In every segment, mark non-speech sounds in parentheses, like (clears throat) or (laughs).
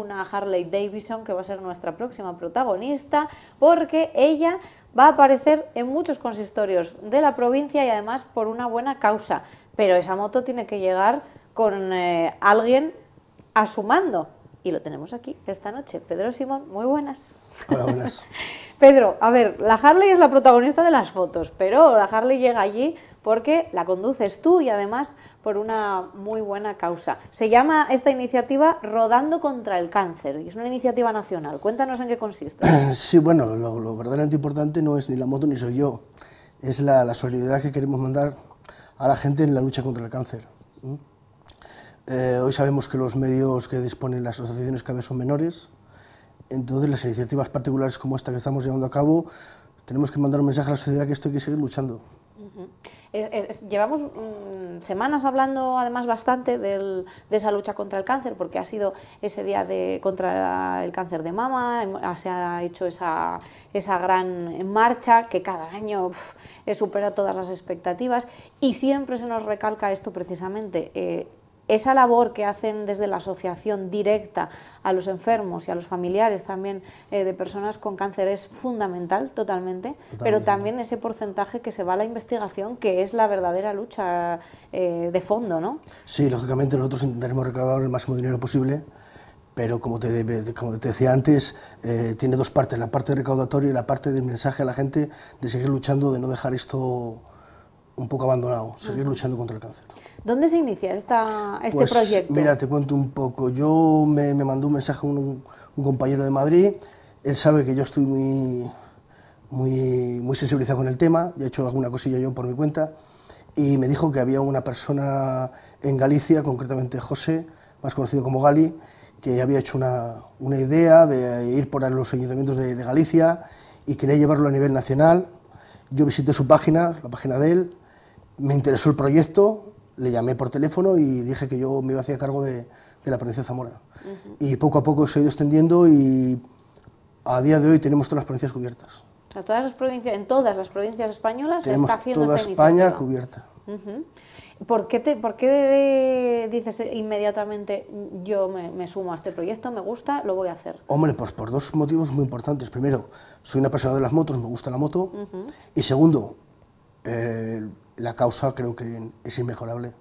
una Harley Davidson que va a ser nuestra próxima protagonista porque ella va a aparecer en muchos consistorios de la provincia y además por una buena causa. Pero esa moto tiene que llegar con eh, alguien a su mando. Y lo tenemos aquí esta noche. Pedro Simón, muy buenas. Hola, buenas. (laughs) Pedro, a ver, la Harley es la protagonista de las fotos, pero la Harley llega allí porque la conduces tú y además por una muy buena causa. Se llama esta iniciativa Rodando contra el Cáncer y es una iniciativa nacional. Cuéntanos en qué consiste. (clears throat) Sí, bueno, lo, verdaderamente importante no es ni la moto ni soy yo, es la, solidaridad que queremos mandar a la gente en la lucha contra el cáncer. Eh, hoy sabemos que los medios que disponen las asociaciones cada vez son menores, entonces las iniciativas particulares como esta que estamos llevando a cabo, tenemos que mandar un mensaje a la sociedad que esto hay que seguir luchando llevamos mm, semanas hablando además bastante de esa lucha contra el cáncer, porque ha sido ese día de, contra el cáncer de mama, em, ah, se ha hecho esa, gran marcha que cada año eh, supera todas las expectativas y siempre se nos recalca esto precisamente. Eh, esa labor que hacen desde la asociación directa a los enfermos y a los familiares también eh, de personas con cáncer es fundamental totalmente, pero también ese porcentaje que se va a la investigación, que es la verdadera lucha eh, de fondo, ¿no? Sí, lógicamente nosotros intentaremos recaudar el máximo dinero posible, pero como te, como te decía antes, eh, tiene dos partes, la parte recaudatoria y la parte del mensaje a la gente de seguir luchando, de no dejar esto un poco abandonado, seguir ah. luchando contra el cáncer. ¿Dónde se inicia esta, este pues, proyecto? Mira, te cuento un poco. Yo me, me mandó un mensaje un, compañero de Madrid. Él sabe que yo estoy muy, muy, muy sensibilizado con el tema. He hecho alguna cosilla yo por mi cuenta. Y me dijo que había una persona en Galicia, concretamente José, más conocido como Gali, que había hecho una, una idea de ir por los ayuntamientos de, de Galicia y quería llevarlo a nivel nacional. Yo visité su página, la página de él, me interesó el proyecto, le llamé por teléfono y dije que yo me iba a hacer cargo de, la provincia de Zamora. Y poco a poco se ha ido extendiendo y a día de hoy tenemos todas las provincias cubiertas. O todas las provincias, en todas las provincias españolas se está haciendo toda España cubierta. ¿Por, qué te, ¿Por qué dices inmediatamente yo me, sumo a este proyecto, me gusta, lo voy a hacer? Hombre, pues por dos motivos muy importantes. Primero, soy una persona de las motos, me gusta la moto. Y segundo, eh, la causa creo que es inmejorable.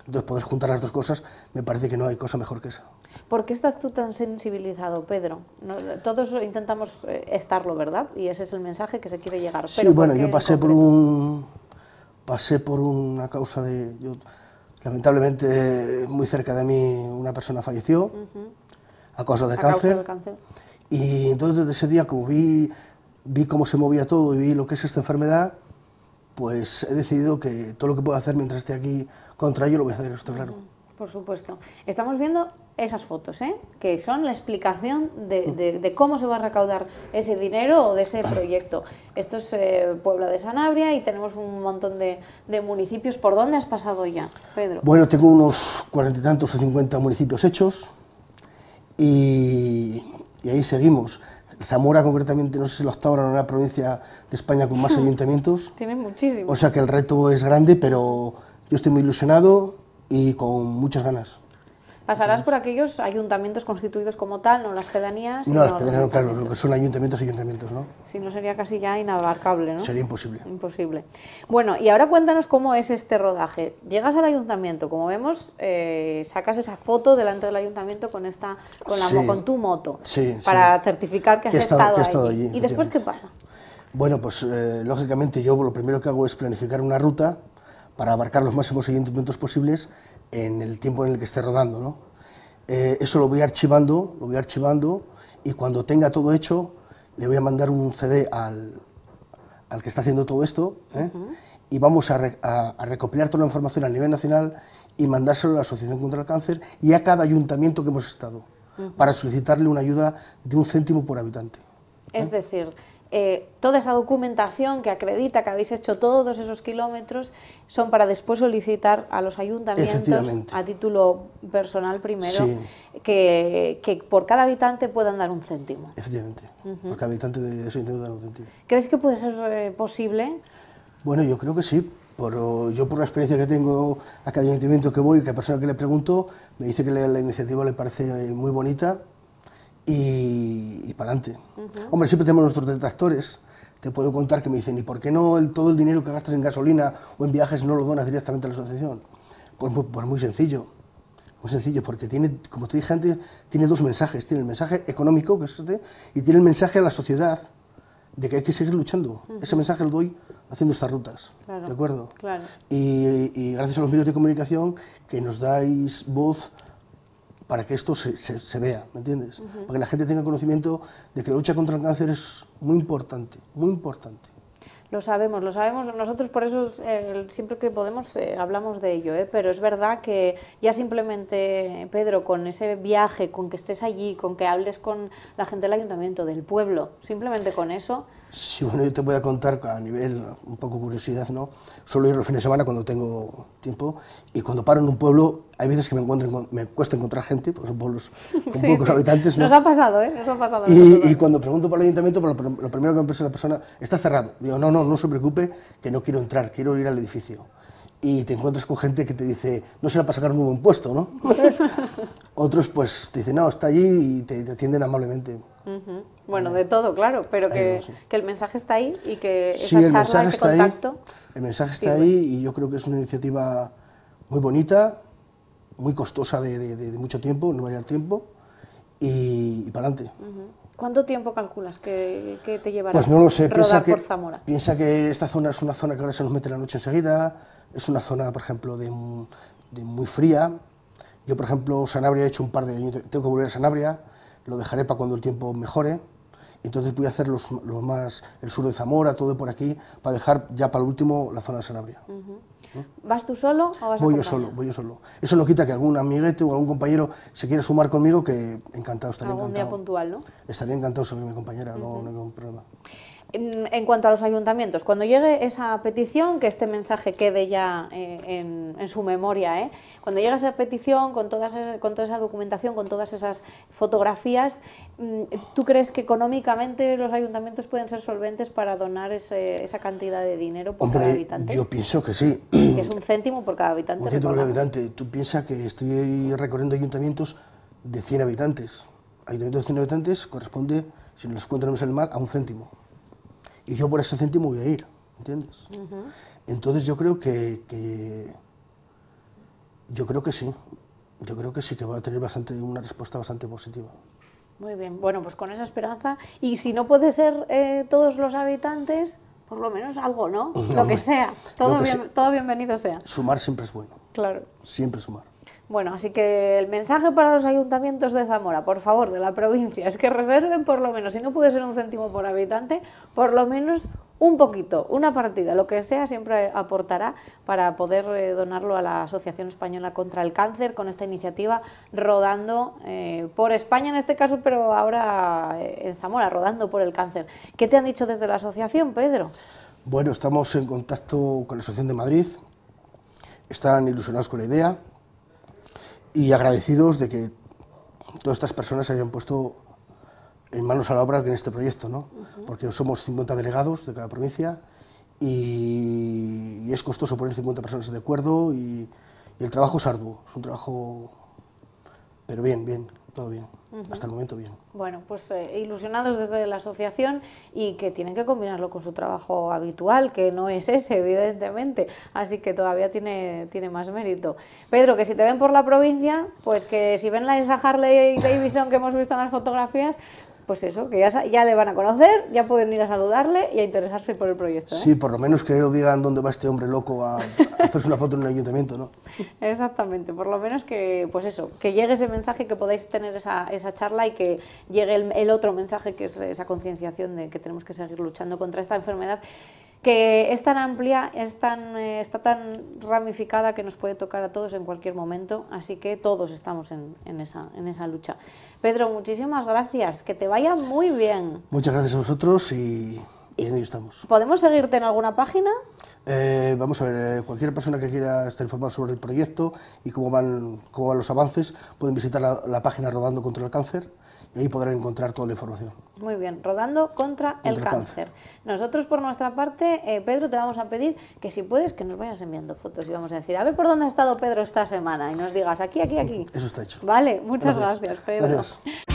Entonces, poder juntar las dos cosas, me parece que no hay cosa mejor que eso ¿Por qué estás tú tan sensibilizado, Pedro? todos intentamos eh, estarlo, ¿verdad? Y ese es el mensaje que se quiere llegar. Sí, bueno, yo pasé por un pasé por una causa de... lamentablemente, muy cerca de mí una persona falleció a causa del, cáncer, Y entonces desde ese día, como vi, vi cómo se movía todo y vi lo que es esta enfermedad, pues he decidido que todo lo que pueda hacer mientras esté aquí contra ello lo voy a hacer, esto claro. Por supuesto. Estamos viendo esas fotos, ¿eh? que son la explicación de, cómo se va a recaudar ese dinero o de ese proyecto. Esto es eh, Puebla de Sanabria y tenemos un montón de, municipios. ¿Por dónde has pasado ya, Pedro? Bueno, tengo unos cuarenta y tantos o cincuenta municipios hechos y, y ahí seguimos. Zamora concretamente, no sé si lo está ahora, en una provincia de España con más hmm. ayuntamientos. Tiene muchísimo. O sea que el reto es grande, pero yo estoy muy ilusionado y con muchas ganas. Pasarás por aquellos ayuntamientos constituidos como tal, no las pedanías. No, las pedanías, no, claro, son ayuntamientos, ayuntamientos, ¿no? Si no sería casi ya inabarcable, ¿no? Sería imposible. Imposible. Bueno, y ahora cuéntanos cómo es este rodaje. Llegas al ayuntamiento, como vemos, eh, sacas esa foto delante del ayuntamiento con esta, con, tu moto, sí, para certificar que has, estado, allí. ¿Y después qué pasa? Bueno, pues eh, lógicamente yo lo primero que hago es planificar una ruta para abarcar los máximos ayuntamientos posibles en el tiempo en el que esté rodando. Eh, eso lo voy archivando, lo voy archivando y cuando tenga todo hecho le voy a mandar un CD al, que está haciendo todo esto ¿eh? y vamos a, recopilar toda la información a nivel nacional y mandárselo a la Asociación contra el Cáncer y a cada ayuntamiento que hemos estado para solicitarle una ayuda de un céntimo por habitante. ¿eh? Es decir, eh, toda esa documentación que acredita que habéis hecho todos esos kilómetros son para después solicitar a los ayuntamientos a título personal primero que, por cada habitante puedan dar un céntimo. Efectivamente, por cada habitante de dar un céntimo. ¿Crees que puede ser eh, posible? Bueno, yo creo que sí. yo por la experiencia que tengo a cada ayuntamiento que voy, que a persona que le pregunto, me dice que la iniciativa le parece eh, muy bonita y adelante. Hombre, siempre tenemos nuestros detractores. Te puedo contar que me dicen, ¿y por qué no el, todo el dinero que gastas en gasolina o en viajes no lo donas directamente a la asociación? Pues, muy pues sencillo. Muy sencillo, porque tiene, como te dije antes, tiene dos mensajes. Tiene el mensaje económico, que es este, y tiene el mensaje a la sociedad de que hay que seguir luchando. Ese mensaje lo doy haciendo estas rutas, ¿de acuerdo? Y, y, gracias a los medios de comunicación que nos dais voz para que esto se, se, vea, ¿me entiendes? Para que la gente tenga conocimiento de que la lucha contra el cáncer es muy importante, muy importante. Lo sabemos, lo sabemos. Nosotros por eso eh, siempre que podemos eh, hablamos de ello, ¿eh? pero es verdad que ya simplemente, Pedro, con ese viaje, con que estés allí, con que hables con la gente del ayuntamiento, del pueblo, simplemente con eso Sí, bueno, yo te voy a contar a nivel, un poco curiosidad, ¿no? solo ir los fines de semana cuando tengo tiempo y cuando paro en un pueblo hay veces que me, encuentro, me cuesta encontrar gente, porque son pueblos (laughs) con pocos habitantes. Nos ha pasado, ¿eh? Nos ha pasado. Y, cuando pregunto por el ayuntamiento, lo, primero que me piensa la persona, está cerrado. Digo, no, no, no se preocupe, que no quiero entrar, quiero ir al edificio. Y te encuentras con gente que te dice, no será para sacar un buen puesto, ¿no? (laughs) Otros pues te dicen, no, está allí y te atienden amablemente. Bueno, de todo, claro, pero que, el mensaje está ahí y que esa el charla, mensaje está contacto... Ahí, el mensaje está ahí y yo creo que es una iniciativa muy bonita, muy costosa de, mucho tiempo, no vaya el tiempo, y, para adelante. ¿Cuánto tiempo calculas que, te llevará pues no lo sé, piensa que, esta zona es una zona que ahora se nos mete la noche enseguida, es una zona, por ejemplo, de, muy fría. Yo, por ejemplo, Sanabria he hecho un par de años, tengo que volver a Sanabria, lo dejaré para cuando el tiempo mejore. Entonces voy a hacer los, los más, el sur de Zamora, todo por aquí, para dejar ya para el último la zona de Sanabria. ¿Vas tú solo o vas Voy yo solo, voy yo solo. Eso lo quita que algún amiguete o algún compañero se quiera sumar conmigo, que encantado, estaría ¿Algún encantado. Día puntual, ¿no? Estaría encantado sobre mi compañera, no, no hay ningún problema en cuanto a los ayuntamientos, cuando llegue esa petición, que este mensaje quede ya eh, en, su memoria, ¿eh? cuando llegue esa petición con, todas, con toda esa documentación, con todas esas fotografías, mm, ¿tú crees que económicamente los ayuntamientos pueden ser solventes para donar esa cantidad de dinero por cada habitante? Yo pienso que sí. Que es un céntimo por cada habitante. Un céntimo por cada habitante. Tú piensas que estoy recorriendo ayuntamientos de 100 habitantes. Ayuntamientos de 100 habitantes corresponde, si nos encontramos en el mar, a un céntimo y yo por ese céntimo voy a ir, ¿entiendes? Entonces yo creo que, yo creo que sí, yo creo que sí que va a tener bastante, una respuesta bastante positiva. Muy bien, bueno, pues con esa esperanza, y si no puede ser eh, todos los habitantes, por lo menos algo, ¿no? (laughs) lo que sea, todo, todo bienvenido sea. Sumar siempre es bueno. Claro. Siempre sumar. Bueno, así que el mensaje para los ayuntamientos de Zamora, por favor, de la provincia, es que reserven por lo menos, si no puede ser un céntimo por habitante, por lo menos un poquito, una partida, lo que sea, siempre aportará para poder eh, donarlo a la Asociación Española contra el Cáncer con esta iniciativa rodando eh, por España en este caso, pero ahora eh, en Zamora, rodando por el cáncer. ¿Qué te han dicho desde la asociación, Pedro? Bueno, estamos en contacto con la Asociación de Madrid, están ilusionados con la idea, y agradecidos de que todas estas personas se hayan puesto en manos a la obra en este proyecto, ¿no? Porque somos 50 delegados de cada provincia y, es costoso poner 50 personas de acuerdo y el trabajo es arduo, es un trabajo... Pero bien, bien, todo bien. Hasta el momento bien. Bueno, pues eh, ilusionados desde la asociación y que tienen que combinarlo con su trabajo habitual, que no es ese, evidentemente. Así que todavía tiene, tiene más mérito. Pedro, que si te ven por la provincia, pues que si ven la esa Harley Davidson que hemos visto en las fotografías, pues eso, que ya, le van a conocer, ya pueden ir a saludarle y a interesarse por el proyecto. ¿eh? Sí, por lo menos que lo digan dónde va este hombre loco a, (laughs) hacerse una foto en un ayuntamiento, ¿no? Exactamente, por lo menos que, pues eso, que llegue ese mensaje, que podáis tener esa, esa charla y que llegue el, el, otro mensaje que es esa concienciación de que tenemos que seguir luchando contra esta enfermedad que es tan amplia, es tan, eh, está tan ramificada que nos puede tocar a todos en cualquier momento, así que todos estamos en, esa, en esa lucha. Pedro, muchísimas gracias, que te vaya muy bien. Muchas gracias a vosotros y, bien, ahí estamos. ¿Podemos seguirte en alguna página? Eh, vamos a ver, eh, cualquier persona que quiera estar informada sobre el proyecto y cómo van, cómo los avances, pueden visitar la página Rodando contra el Cáncer y ahí podrán encontrar toda la información. Muy bien, rodando contra, el cáncer. Nosotros, por nuestra parte, eh, Pedro, te vamos a pedir que si puedes, que nos vayas enviando fotos y vamos a decir, a ver por dónde ha estado Pedro esta semana y nos digas aquí, aquí, aquí. Eso está hecho. Vale, muchas gracias, Pedro. Gracias.